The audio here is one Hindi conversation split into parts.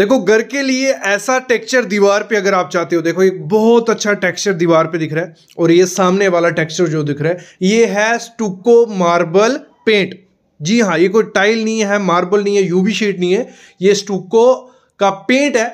देखो घर के लिए ऐसा टेक्सचर दीवार पे अगर आप चाहते हो देखो एक बहुत अच्छा टेक्सचर दीवार पे दिख रहा है और ये सामने वाला टेक्सचर जो दिख रहा है ये है स्टुको मार्बल पेंट जी हाँ ये कोई टाइल नहीं है मार्बल नहीं है यूवी शीट नहीं है ये स्टुको का पेंट है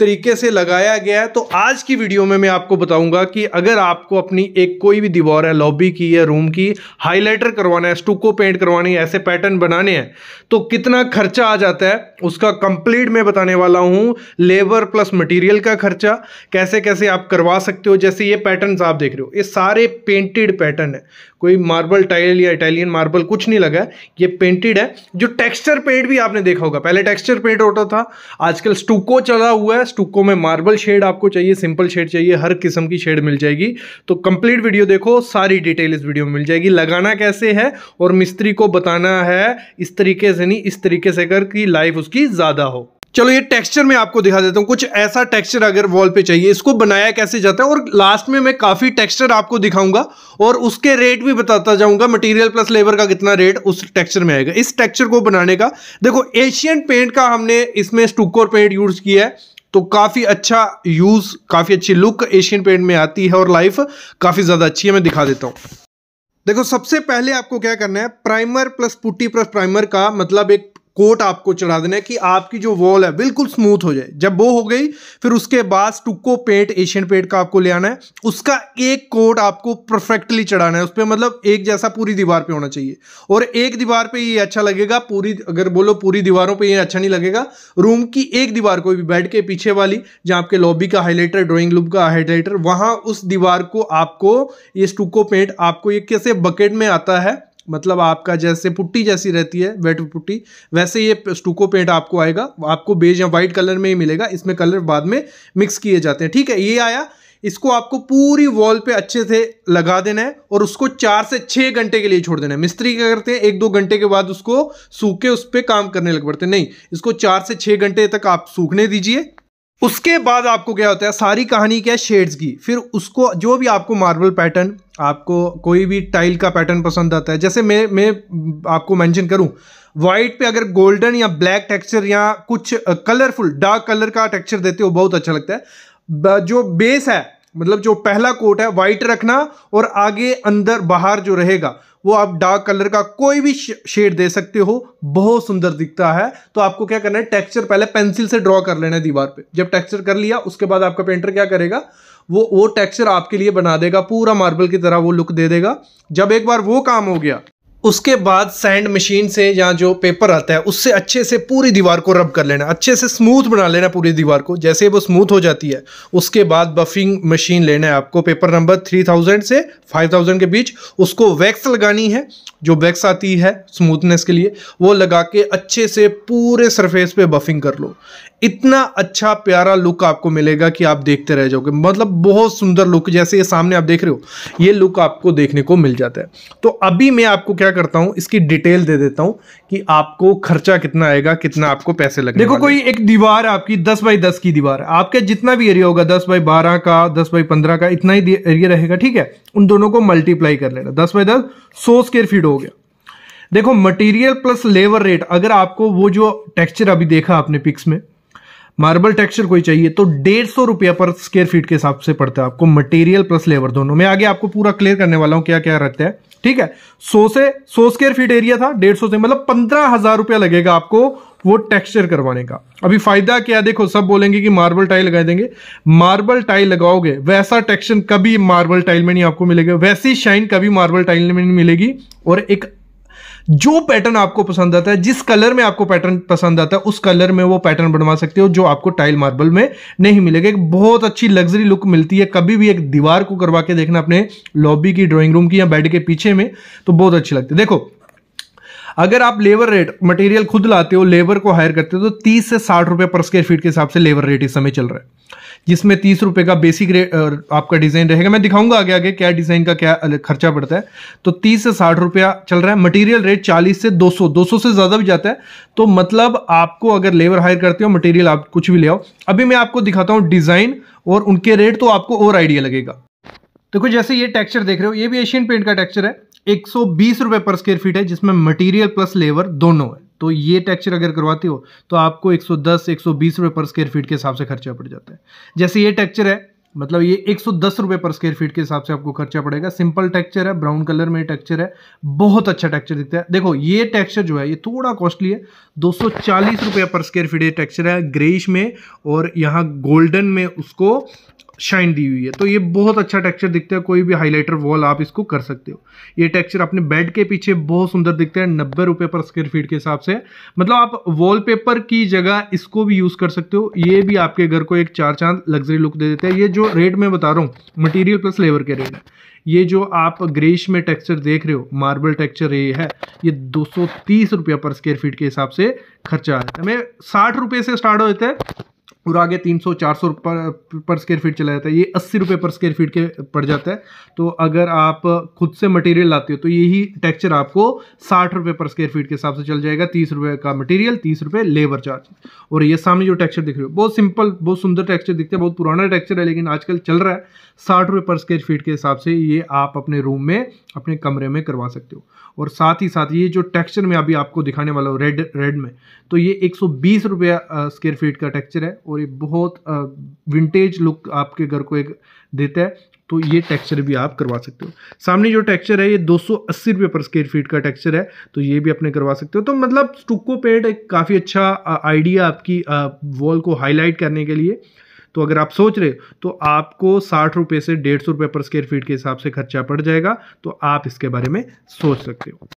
तरीके से लगाया गया है तो आज की वीडियो में मैं आपको बताऊंगा कि अगर आपको अपनी एक कोई भी दीवार है लॉबी की या रूम की हाइलाइटर करवाना है स्टूको पेंट करवानी है ऐसे पैटर्न बनाने हैं तो कितना खर्चा आ जाता है उसका कंप्लीट मैं बताने वाला हूं लेबर प्लस मटेरियल का खर्चा कैसे कैसे आप करवा सकते हो जैसे ये पैटर्न आप देख रहे हो ये सारे पेंटेड पैटर्न है कोई मार्बल टाइल या इटालियन मार्बल कुछ नहीं लगा ये पेंटेड है जो टेक्स्चर पेंट भी आपने देखा होगा पहले टेक्स्चर पेंट होता था आजकल स्टूको चला हुआ है है स्टुको में मार्बल शेड आपको चाहिए सिंपल शेड चाहिए हर किस्म की शेड मिल जाएगी तो कंप्लीट वीडियो देखो सारी डिटेल इस वीडियो में मिल जाएगी लगाना कैसे है और मिस्त्री को बताना है इस तरीके से नहीं इस तरीके से कर कि लाइफ उसकी ज़्यादा हो चलो ये टेक्सचर मैं आपको दिखा देता हूँ कुछ ऐसा टेक्सचर अगर वॉल पे चाहिए इसको बनाया कैसे जाता है और लास्ट में मैं काफ़ी टेक्सचर आपको दिखाऊंगा और उसके रेट भी बताता जाऊंगा मटेरियल प्लस लेबर का कितना रेट उस टेक्सचर में आएगा इस टेक्सचर को बनाने का देखो एशियन पेंट का हमने इसमें स्टूकोर पेंट यूज़ किया है तो काफ़ी अच्छा यूज़ काफ़ी अच्छी लुक एशियन पेंट में आती है और लाइफ काफ़ी ज़्यादा अच्छी है मैं दिखा देता हूं देखो सबसे पहले आपको क्या करना है primer plus putty plus primer का मतलब एक कोट आपको चढ़ा देना है कि आपकी जो वॉल है बिल्कुल स्मूथ हो जाए जब वो हो गई फिर उसके बाद टुक्को पेंट एशियन पेंट का आपको ले आना है उसका एक कोट आपको परफेक्टली चढ़ाना है उस पर मतलब एक जैसा पूरी दीवार पे होना चाहिए और एक दीवार पे ये अच्छा लगेगा पूरी अगर बोलो पूरी दीवारों पे ये अच्छा नहीं लगेगा रूम की एक दीवार को भी बेड के पीछे वाली जहाँ आपके लॉबी का हाईलाइटर ड्रॉइंग रूम का हाईलाइटर वहाँ उस दीवार को आपको ये स्टुको पेंट आपको ये कैसे बकेट में आता है मतलब आपका जैसे पुट्टी जैसी रहती है वेट पुट्टी वैसे ये स्टूको पेंट आपको आएगा आपको बेज या वाइट कलर में ही मिलेगा इसमें कलर बाद में मिक्स किए जाते हैं ठीक है ये आया इसको आपको पूरी वॉल पे अच्छे से लगा देना है और उसको चार से छः घंटे के लिए छोड़ देना है मिस्त्री क्या करते हैं एक दो घंटे के बाद उसको सूख के उस पर काम करने लग पड़ते हैं नहीं इसको चार से छः घंटे तक आप सूखने दीजिए उसके बाद आपको क्या होता है सारी कहानी क्या है शेड्स की फिर उसको जो भी आपको मार्बल पैटर्न आपको कोई भी टाइल का पैटर्न पसंद आता है जैसे मैं मैं आपको मेंशन करूं वाइट पे अगर गोल्डन या ब्लैक टेक्सचर या कुछ कलरफुल डार्क कलर का टेक्सचर देते हो बहुत अच्छा लगता है जो बेस है मतलब जो पहला कोट है वाइट रखना और आगे अंदर बाहर जो रहेगा वो आप डार्क कलर का कोई भी शेड दे सकते हो बहुत सुंदर दिखता है तो आपको क्या करना है टेक्सचर पहले पेंसिल से ड्रॉ कर लेना है दीवार पे जब टेक्सचर कर लिया उसके बाद आपका पेंटर क्या करेगा वो वो टेक्सचर आपके लिए बना देगा पूरा मार्बल की तरह वो लुक दे देगा जब एक बार वो काम हो गया उसके बाद सैंड मशीन से या जो पेपर आता है उससे अच्छे से पूरी दीवार को रब कर लेना अच्छे से स्मूथ बना लेना पूरी दीवार को जैसे वो स्मूथ हो जाती है उसके बाद बफिंग मशीन लेना है आपको पेपर नंबर थ्री थाउजेंड से फाइव थाउजेंड के बीच उसको वैक्स लगानी है जो वैक्स आती है स्मूथनेस के लिए वो लगा के अच्छे से पूरे सरफेस पे बफिंग कर लो इतना अच्छा प्यारा लुक आपको मिलेगा कि आप देखते रह जाओगे मतलब बहुत सुंदर लुक जैसे ये सामने आप देख रहे हो ये लुक आपको देखने को मिल जाता है तो अभी मैं आपको क्या क्या करता हूँ इसकी डिटेल दे देता हूँ कि आपको खर्चा कितना आएगा कितना आपको पैसे लगेगा देखो कोई एक दीवार आपकी दस बाई दस की दीवार आपके जितना भी एरिया होगा दस बाई बारह का दस बाई पंद्रह का इतना ही एरिया रहेगा ठीक है उन दोनों को मल्टीप्लाई कर लेना दस बाई दस सौ स्केयर फीट हो गया देखो मटेरियल प्लस लेबर रेट अगर आपको वो जो टेक्सचर अभी देखा आपने पिक्स में मार्बल टेक्सचर कोई चाहिए तो डेढ़ सौ रुपया पर स्क्वेयर फीट के हिसाब से पड़ता है आपको मटेरियल प्लस लेबर दोनों में आगे आपको पूरा क्लियर करने वाला हूं क्या क्या रखता है ठीक है सौ से सौ स्क्वेयर फीट एरिया था डेढ़ सौ से मतलब पंद्रह हजार रुपया लगेगा आपको वो टेक्सचर करवाने का अभी फायदा क्या देखो सब बोलेंगे कि मार्बल टाइल लगा देंगे मार्बल टाइल लगाओगे वैसा टेक्सचर कभी मार्बल टाइल में नहीं आपको मिलेगा वैसी शाइन कभी मार्बल टाइल में नहीं मिलेगी और एक जो पैटर्न आपको पसंद आता है जिस कलर में आपको पैटर्न पसंद आता है उस कलर में वो पैटर्न बनवा सकते हो जो आपको टाइल मार्बल में नहीं मिलेगा एक बहुत अच्छी लग्जरी लुक मिलती है कभी भी एक दीवार को करवा के देखना अपने लॉबी की ड्राइंग रूम की या बेड के पीछे में तो बहुत अच्छी लगती है देखो अगर आप लेबर रेट मटेरियल खुद लाते हो लेबर को हायर करते हो तो तीस से साठ रुपये पर स्क्वायर फीट के हिसाब से लेबर रेट इस समय चल रहा है जिसमें तीस रुपए का बेसिक रेट आपका डिज़ाइन रहेगा मैं दिखाऊंगा आगे आगे क्या डिज़ाइन का क्या खर्चा पड़ता है तो तीस से साठ रुपया चल रहा है मटेरियल रेट चालीस से दो सौ दो सौ से ज़्यादा भी जाता है तो मतलब आपको अगर लेबर हायर करते हो मटेरियल आप कुछ भी ले आओ अभी मैं आपको दिखाता हूँ डिज़ाइन और उनके रेट तो आपको और आइडिया लगेगा तो कुछ जैसे ये टेक्सचर देख रहे हो ये भी एशियन पेंट का टेक्सचर है एक सौ पर स्क्वेयर फीट है जिसमें मटेरियल प्लस लेबर दोनों है तो ये टेक्सचर अगर करवाते हो तो आपको 110 120 रुपए पर स्क्वेयर फीट के हिसाब से खर्चा पड़ जाता है जैसे ये टेक्सचर है मतलब ये एक सौ दस पर स्क्वेयर फीट के हिसाब से आपको खर्चा पड़ेगा सिंपल टेक्सचर है ब्राउन कलर में टेक्सचर है बहुत अच्छा टेक्सचर दिखता है देखो ये टेक्सचर जो है ये थोड़ा कॉस्टली है दो सौ चालीस रुपये पर स्क्वेयर फीट ये टेक्सचर है ग्रेइश में और यहाँ गोल्डन में उसको शाइन दी हुई है तो ये बहुत अच्छा टेक्सचर दिखता है कोई भी हाइलाइटर वॉल आप इसको कर सकते हो ये टेक्सचर अपने बेड के पीछे बहुत सुंदर दिखता है नब्बे रुपये पर स्क्वेयर फीट के हिसाब से मतलब आप वॉलपेपर की जगह इसको भी यूज़ कर सकते हो ये भी आपके घर को एक चार चांद लग्जरी लुक दे देता है ये जो रेट मैं बता रहा हूँ मटीरियल प्लस लेबर के रेट है ये जो आप ग्रेश में टेक्सचर देख रहे हो मार्बल टेक्सचर ये है ये दो सौ पर स्क्वेयर फीट के हिसाब से खर्चा आता है हमें साठ रुपये से स्टार्ट हो जाता है और आगे 300 400 पर, पर स्क्वायर फीट चला जाता है ये अस्सी रुपये पर स्क्वायर फीट के पड़ जाता है तो अगर आप खुद से मटेरियल लाते हो तो यही टेक्चर आपको साठ रुपये पर स्क्वायर फीट के हिसाब से चल जाएगा तीस रुपये का मटेरियल तीस रुपये लेबर चार्ज और ये सामने जो टेक्चर दिख रहे हो बहुत सिंपल बहुत सुंदर टेक्चर दिखते हैं बहुत पुराना टेक्चर है लेकिन आजकल चल रहा है साठ रुपये पर स्क्वायर फीट के हिसाब से ये आप अपने रूम में अपने कमरे में करवा सकते हो और साथ ही साथ ये जो टेक्चर में अभी आपको दिखाने वाला हूँ रेड रेड में तो ये एक सौ बीस रुपया स्क्वेयर फीट का टेक्चर है और ये बहुत विंटेज लुक आपके घर को एक देता है तो ये टेक्सचर भी आप करवा सकते हो सामने जो टेक्सचर है ये 280 रुपये पर स्क्वेयर फीट का टेक्सचर है तो ये भी अपने करवा सकते हो तो मतलब स्टुको पेंट एक काफ़ी अच्छा आइडिया आपकी वॉल को हाईलाइट करने के लिए तो अगर आप सोच रहे हो तो आपको साठ रुपये से डेढ़ सौ रुपये पर स्क्वेयर फीट के हिसाब से खर्चा पड़ जाएगा तो आप इसके बारे में सोच सकते हो